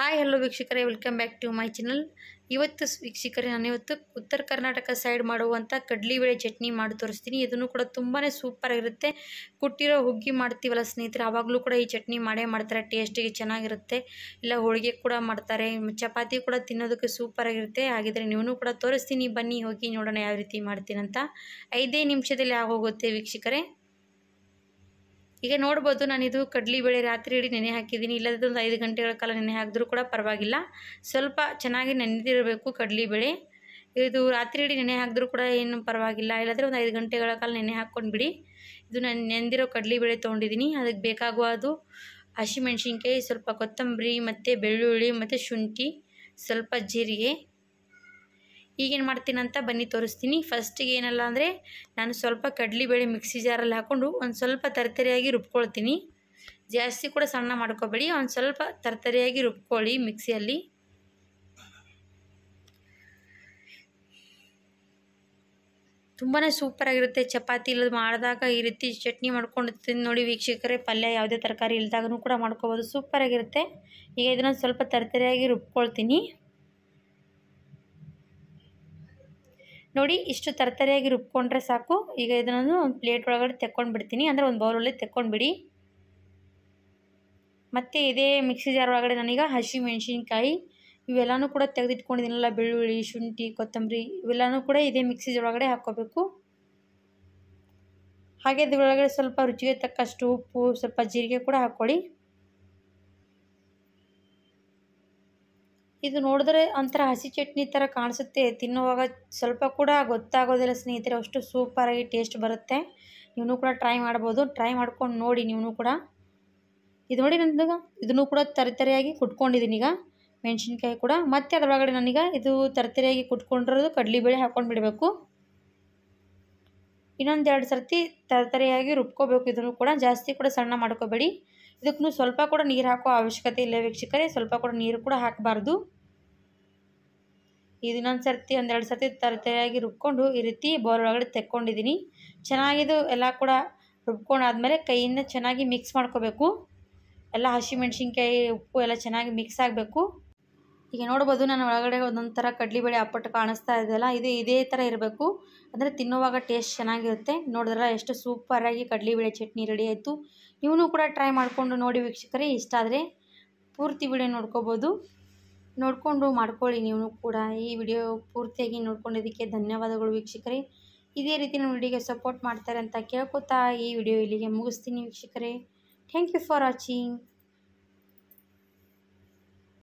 hi hello ವೀಕ್ಷಕರೇ welcome back to my channel ಇವತ್ತು ವೀಕ್ಷಕರೇ ಇವತ್ತು ಉತ್ತರ ಕರ್ನಾಟಕ ಸೈಡ್ ಮಾಡುವಂಥ ಬೇಳೆ ಚಟ್ನಿ ಮಾಡಿ ತೋರಿಸ್ತೀನಿ ಇದನ್ನು ಕೂಡ ತುಂಬಾ ಸೂಪರಾಗಿರುತ್ತೆ ಕುಟ್ಟಿರೋ ಹುಗ್ಗಿ ಮಾಡ್ತೀವಲ್ಲ ಸ್ನೇಹಿತರೆ ಆವಾಗಲೂ ಕೂಡ ಈ ಚಟ್ನಿ ಮಾಡೇ ಮಾಡ್ತಾರೆ ಟೇಸ್ಟಿಗೆ ಚೆನ್ನಾಗಿರುತ್ತೆ ಇಲ್ಲ ಹೋಳಿಗೆ ಕೂಡ ಮಾಡ್ತಾರೆ ಚಪಾತಿ ಕೂಡ ತಿನ್ನೋದಕ್ಕೆ ಸೂಪರಾಗಿರುತ್ತೆ ಹಾಗಿದ್ರೆ ನೀವು ಕೂಡ ತೋರಿಸ್ತೀನಿ ಬನ್ನಿ ಹೋಗಿ ನೋಡೋಣ ಯಾವ ರೀತಿ ಮಾಡ್ತೀನಂತ ಐದೇ ನಿಮಿಷದಲ್ಲಿ ಆಗೋಗುತ್ತೆ ವೀಕ್ಷಕರೇ ಈಗ ನೋಡ್ಬೋದು ನಾನಿದು ಬೆಳೆ ರಾತ್ರಿ ಇಡೀ ನೆನೆ ಹಾಕಿದ್ದೀನಿ ಇಲ್ಲದೇ ಒಂದು ಐದು ಗಂಟೆಗಳ ಕಾಲ ನೆನೆ ಹಾಕಿದ್ರೂ ಕೂಡ ಪರವಾಗಿಲ್ಲ ಸ್ವಲ್ಪ ಚೆನ್ನಾಗಿ ನೆನೆದಿರಬೇಕು ಕಡಲಿಬೇಳೆ ಇದು ರಾತ್ರಿ ಇಡೀ ನೆನೆ ಹಾಕಿದ್ರೂ ಕೂಡ ಏನು ಪರವಾಗಿಲ್ಲ ಇಲ್ಲದ್ರೆ ಒಂದು ಐದು ಗಂಟೆಗಳ ಕಾಲ ನೆನೆ ಬಿಡಿ ಇದು ನಾನು ನೆನೆದಿರೋ ಬೆಳೆ ತೊಗೊಂಡಿದ್ದೀನಿ ಅದಕ್ಕೆ ಬೇಕಾಗುವ ಅದು ಹಸಿಮೆಣ್ಸಿನ್ಕಾಯಿ ಸ್ವಲ್ಪ ಕೊತ್ತಂಬರಿ ಮತ್ತು ಬೆಳ್ಳುಳ್ಳಿ ಮತ್ತು ಶುಂಠಿ ಸ್ವಲ್ಪ ಜೀರಿಗೆ ಈಗೇನು ಮಾಡ್ತೀನಂತ ಬನ್ನಿ ತೋರಿಸ್ತೀನಿ ಫಸ್ಟಿಗೆ ಏನಲ್ಲ ಅಂದರೆ ನಾನು ಸ್ವಲ್ಪ ಬೇಳೆ ಮಿಕ್ಸಿ ಜಾರಲ್ಲಿ ಹಾಕ್ಕೊಂಡು ಒಂದು ಸ್ವಲ್ಪ ತರತರಿಯಾಗಿ ರುಬ್ಕೊಳ್ತೀನಿ ಜಾಸ್ತಿ ಕೂಡ ಸಣ್ಣ ಮಾಡ್ಕೋಬೇಡಿ ಒಂದು ಸ್ವಲ್ಪ ತರತರಿಯಾಗಿ ರುಬ್ಕೊಳ್ಳಿ ಮಿಕ್ಸಿಯಲ್ಲಿ ತುಂಬಾ ಸೂಪರಾಗಿರುತ್ತೆ ಚಪಾತಿ ಇಲ್ಲದ ಮಾಡಿದಾಗ ಈ ರೀತಿ ಚಟ್ನಿ ಮಾಡ್ಕೊಂಡು ತಿಂದು ನೋಡಿ ವೀಕ್ಷಕರೇ ಪಲ್ಯ ಯಾವುದೇ ತರಕಾರಿ ಇಲ್ದಾಗೂ ಕೂಡ ಮಾಡ್ಕೋಬೋದು ಸೂಪರಾಗಿರುತ್ತೆ ಈಗ ಇದನ್ನು ಸ್ವಲ್ಪ ತರತರಿಯಾಗಿ ರುಬ್ಕೊಳ್ತೀನಿ ನೋಡಿ ಇಷ್ಟು ತರತರಿಯಾಗಿ ರುಬ್ಕೊಂಡ್ರೆ ಸಾಕು ಈಗ ಇದನ್ನು ಪ್ಲೇಟ್ ಒಳಗಡೆ ತೆಕ್ಕೊಂಡು ಬಿಡ್ತೀನಿ ಅಂದರೆ ಒಂದು ಬೌಲಲ್ಲಿ ತೆಕ್ಕೊಂಡ್ಬಿಡಿ ಮತ್ತು ಇದೇ ಮಿಕ್ಸಿ ಜಾರ್ ಒಳಗಡೆ ನಾನೀಗ ಹಸಿ ಮೆಣಸಿನ್ಕಾಯಿ ಇವೆಲ್ಲನೂ ಕೂಡ ತೆಗೆದಿಟ್ಕೊಂಡಿದ್ದೀನಲ್ಲ ಬೆಳ್ಳುಳ್ಳಿ ಶುಂಠಿ ಕೊತ್ತಂಬರಿ ಇವೆಲ್ಲನೂ ಕೂಡ ಇದೇ ಮಿಕ್ಸಿ ಒಳಗಡೆ ಹಾಕ್ಕೋಬೇಕು ಹಾಗೆ ಇದರೊಳಗಡೆ ಸ್ವಲ್ಪ ರುಚಿಗೆ ತಕ್ಕಷ್ಟು ಉಪ್ಪು ಸ್ವಲ್ಪ ಜೀರಿಗೆ ಕೂಡ ಹಾಕ್ಕೊಳ್ಳಿ ಇದು ನೋಡಿದ್ರೆ ಒಂಥರ ಹಸಿ ಚಟ್ನಿ ಥರ ಕಾಣಿಸುತ್ತೆ ತಿನ್ನುವಾಗ ಸ್ವಲ್ಪ ಕೂಡ ಗೊತ್ತಾಗೋದಿಲ್ಲ ಸ್ನೇಹಿತರೆ ಅಷ್ಟು ಸೂಪರಾಗಿ ಟೇಸ್ಟ್ ಬರುತ್ತೆ ನೀವು ಕೂಡ ಟ್ರೈ ಮಾಡ್ಬೋದು ಟ್ರೈ ಮಾಡ್ಕೊಂಡು ನೋಡಿ ನೀವು ಕೂಡ ಇದು ನೋಡಿ ನನಗೆ ಇದನ್ನು ಕೂಡ ತರಿತರಿಯಾಗಿ ಕುಟ್ಕೊಂಡಿದ್ದೀನಿ ಈಗ ಮೆಣಸಿನ್ಕಾಯಿ ಕೂಡ ಮತ್ತೆ ಅದರೊಳಗಡೆ ನನಗೆ ಇದು ತರತರಿಯಾಗಿ ಕುಟ್ಕೊಂಡಿರೋದು ಕಡಲೆಬೇಳೆ ಹಾಕ್ಕೊಂಡು ಬಿಡಬೇಕು ಇನ್ನೊಂದು ಎರಡು ಸರ್ತಿ ತರತರಿಯಾಗಿ ರುಬ್ಕೋಬೇಕು ಇದನ್ನು ಕೂಡ ಜಾಸ್ತಿ ಕೂಡ ಸಣ್ಣ ಮಾಡ್ಕೋಬೇಡಿ ಇದಕ್ಕೂ ಸ್ವಲ್ಪ ಕೂಡ ನೀರು ಹಾಕೋ ಅವಶ್ಯಕತೆ ಇಲ್ಲ ವೀಕ್ಷಕರೇ ಸ್ವಲ್ಪ ಕೂಡ ನೀರು ಕೂಡ ಹಾಕಬಾರ್ದು ಇದನ್ನೊಂದು ಸರ್ತಿ ಒಂದೆರಡು ಸರ್ತಿ ತರತರಿಯಾಗಿ ರುಬ್ಕೊಂಡು ಈ ರೀತಿ ಬೌಲ್ ಒಳಗಡೆ ತೆಕ್ಕೊಂಡಿದ್ದೀನಿ ಚೆನ್ನಾಗಿದು ಎಲ್ಲ ಕೂಡ ರುಬ್ಕೊಂಡಾದಮೇಲೆ ಕೈಯಿಂದ ಚೆನ್ನಾಗಿ ಮಿಕ್ಸ್ ಮಾಡ್ಕೋಬೇಕು ಎಲ್ಲ ಹಸಿಮೆಣ್ಸಿನ್ಕಾಯಿ ಉಪ್ಪು ಎಲ್ಲ ಚೆನ್ನಾಗಿ ಮಿಕ್ಸ್ ಆಗಬೇಕು ಈಗ ನೋಡ್ಬೋದು ನಾನು ಒಳಗಡೆ ಒಂದೊಂದು ಥರ ಬೇಳೆ ಅಪ್ಪಟ್ಟು ಕಾಣಿಸ್ತಾ ಇದೆಯಲ್ಲ ಇದು ಇದೇ ಥರ ಇರಬೇಕು ಅಂದರೆ ತಿನ್ನುವಾಗ ಟೇಸ್ಟ್ ಚೆನ್ನಾಗಿರುತ್ತೆ ನೋಡಿದ್ರೆ ಎಷ್ಟು ಸೂಪರಾಗಿ ಬೇಳೆ ಚಟ್ನಿ ರೆಡಿ ಆಯಿತು ಇವನು ಕೂಡ ಟ್ರೈ ಮಾಡಿಕೊಂಡು ನೋಡಿ ವೀಕ್ಷಕರೇ ಇಷ್ಟ ಆದರೆ ಪೂರ್ತಿ ವಿಡಿಯೋ ನೋಡ್ಕೋಬೋದು ನೋಡಿಕೊಂಡು ಮಾಡ್ಕೊಳ್ಳಿ ನೀವು ಕೂಡ ಈ ವಿಡಿಯೋ ಪೂರ್ತಿಯಾಗಿ ನೋಡ್ಕೊಂಡಿದ್ದಕ್ಕೆ ಧನ್ಯವಾದಗಳು ವೀಕ್ಷಕರೇ ಇದೇ ರೀತಿ ನಮ್ಮ ವಿಡಿಯೋಗೆ ಸಪೋರ್ಟ್ ಮಾಡ್ತಾರೆ ಅಂತ ಕೇಳ್ಕೊತಾ ಈ ವಿಡಿಯೋ ಇಲ್ಲಿಗೆ ಮುಗಿಸ್ತೀನಿ ವೀಕ್ಷಕರೇ ಥ್ಯಾಂಕ್ ಯು ಫಾರ್ ವಾಚಿಂಗ್